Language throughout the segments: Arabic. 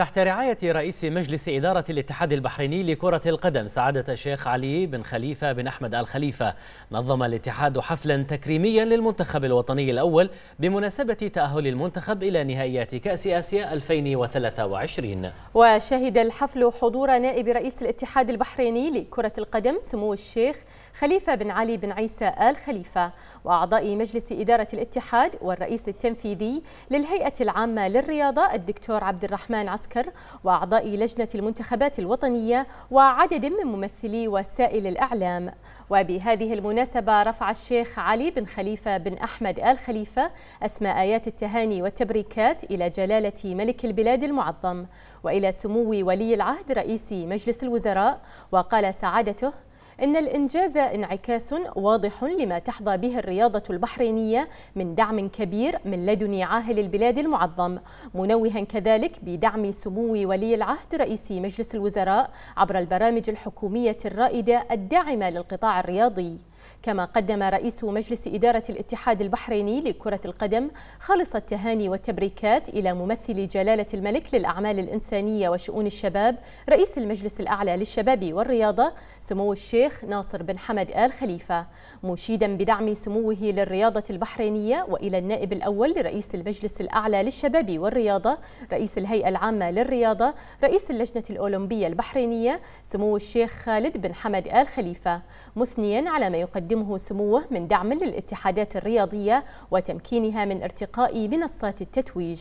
تحت رعاية رئيس مجلس إدارة الاتحاد البحريني لكرة القدم سعادة الشيخ علي بن خليفة بن أحمد آل خليفة نظم الاتحاد حفلا تكريميا للمنتخب الوطني الأول بمناسبة تأهل المنتخب إلى نهائيات كأس آسيا 2023 وشهد الحفل حضور نائب رئيس الاتحاد البحريني لكرة القدم سمو الشيخ خليفة بن علي بن عيسى آل خليفة وأعضاء مجلس إدارة الاتحاد والرئيس التنفيذي للهيئة العامة للرياضة الدكتور عبد الرحمن عسكري العسكر وأعضاء لجنة المنتخبات الوطنية وعدد من ممثلي وسائل الأعلام وبهذه المناسبة رفع الشيخ علي بن خليفة بن أحمد آل خليفة أسماء آيات التهاني والتبريكات إلى جلالة ملك البلاد المعظم وإلى سمو ولي العهد رئيس مجلس الوزراء وقال سعادته إن الإنجاز انعكاس واضح لما تحظى به الرياضة البحرينية من دعم كبير من لدن عاهل البلاد المعظم منوها كذلك بدعم سمو ولي العهد رئيس مجلس الوزراء عبر البرامج الحكومية الرائدة الداعمة للقطاع الرياضي كما قدم رئيس مجلس إدارة الاتحاد البحريني لكرة القدم خالص التهاني والتبريكات إلى ممثل جلالة الملك للأعمال الإنسانية وشؤون الشباب رئيس المجلس الأعلى للشباب والرياضة سمو الشيخ ناصر بن حمد آل خليفة مشيدا بدعم سموه للرياضة البحرينية وإلى النائب الأول لرئيس المجلس الأعلى للشباب والرياضة رئيس الهيئة العامة للرياضة رئيس اللجنة الأولمبية البحرينية سمو الشيخ خالد بن حمد آل خليفة مثنيا على ما يقدمه سموه من دعم للاتحادات الرياضية وتمكينها من ارتقاء منصات التتويج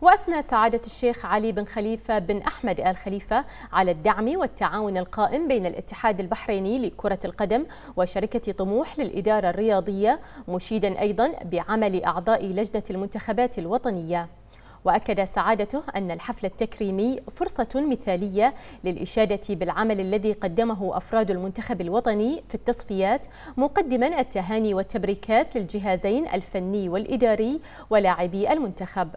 وأثنى سعادة الشيخ علي بن خليفة بن أحمد آل خليفة على الدعم والتعاون القائم بين الاتحاد البحريني لكرة القدم وشركة طموح للإدارة الرياضية مشيدا أيضا بعمل أعضاء لجنة المنتخبات الوطنية وأكد سعادته أن الحفل التكريمي فرصة مثالية للإشادة بالعمل الذي قدمه أفراد المنتخب الوطني في التصفيات مقدما التهاني والتبريكات للجهازين الفني والإداري ولاعبي المنتخب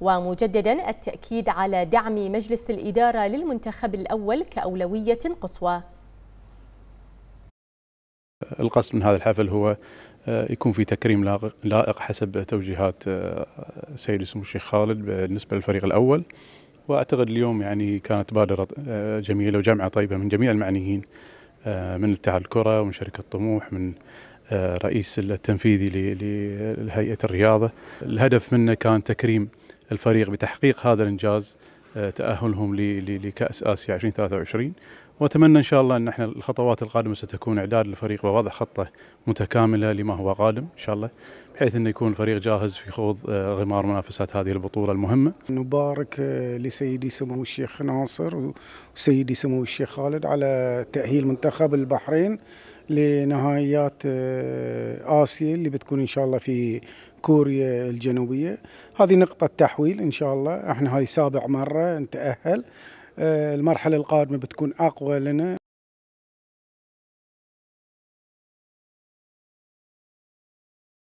ومجددا التأكيد على دعم مجلس الإدارة للمنتخب الأول كأولوية قصوى القصد من هذا الحفل هو آه، يكون في تكريم لائق حسب توجيهات آه، سيد سمو الشيخ خالد بالنسبه للفريق الاول واعتقد اليوم يعني كانت بادره آه، جميله وجامعه طيبه من جميع المعنيين من اتحاد الكره ومن شركه طموح من رئيس التنفيذي لهيئه الرياضه الهدف منه كان تكريم الفريق بتحقيق هذا الانجاز تاهلهم لكاس اسيا 2023 واتمنى ان شاء الله ان احنا الخطوات القادمه ستكون اعداد الفريق ووضع خطه متكامله لما هو قادم ان شاء الله بحيث انه يكون الفريق جاهز في خوض آه، غمار منافسات هذه البطوله المهمه. نبارك آه، لسيدي سمو الشيخ ناصر وسيدي سمو الشيخ خالد على تاهيل منتخب البحرين لنهائيات آه، اسيا اللي بتكون ان شاء الله في كوريا الجنوبيه. هذه نقطه تحويل ان شاء الله، احنا هاي سابع مره نتاهل آه، المرحله القادمه بتكون اقوى لنا